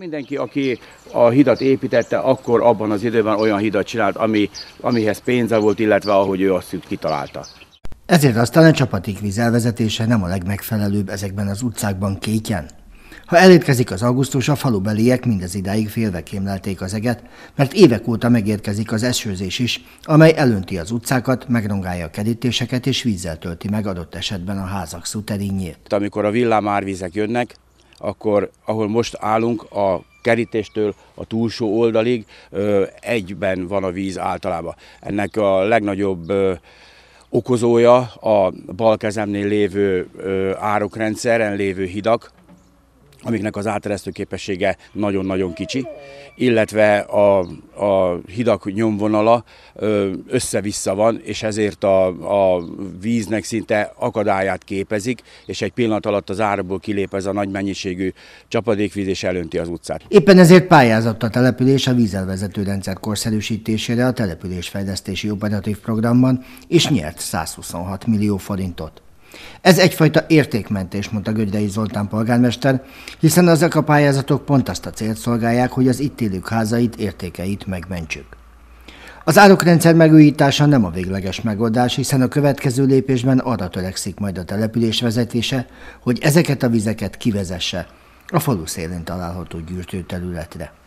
Mindenki, aki a hidat építette, akkor abban az időben olyan hidat csinált, ami, amihez pénze volt, illetve ahogy ő azt kitalálta. Ezért aztán a csapatik vízelvezetése nem a legmegfelelőbb ezekben az utcákban kétjen. Ha elérkezik az augusztus, a falubeliek mindez idáig félve kémlelték az eget, mert évek óta megérkezik az esőzés is, amely elönti az utcákat, megrongálja a kerítéseket és vízzel tölti meg adott esetben a házak szuterinjét. Amikor a villámárvizek jönnek, akkor ahol most állunk a kerítéstől a túlsó oldalig egyben van a víz általában. Ennek a legnagyobb okozója a bal kezemnél lévő árokrendszeren lévő hidak, amiknek az áteresztő képessége nagyon-nagyon kicsi, illetve a, a hidak nyomvonala össze-vissza van, és ezért a, a víznek szinte akadályát képezik, és egy pillanat alatt az árból kilép ez a nagy mennyiségű csapadékvíz, és elönti az utcát. Éppen ezért pályázott a település a vízelvezető rendszer korszerűsítésére a településfejlesztési operatív programban, és nyert 126 millió forintot. Ez egyfajta értékmentés, mondta Gödrei Zoltán polgármester, hiszen ezek a pályázatok pont azt a célt szolgálják, hogy az itt élők házait, értékeit megmentsük. Az árokrendszer megújítása nem a végleges megoldás, hiszen a következő lépésben arra törekszik majd a település vezetése, hogy ezeket a vizeket kivezesse a falu szélén található gyűrtő területre.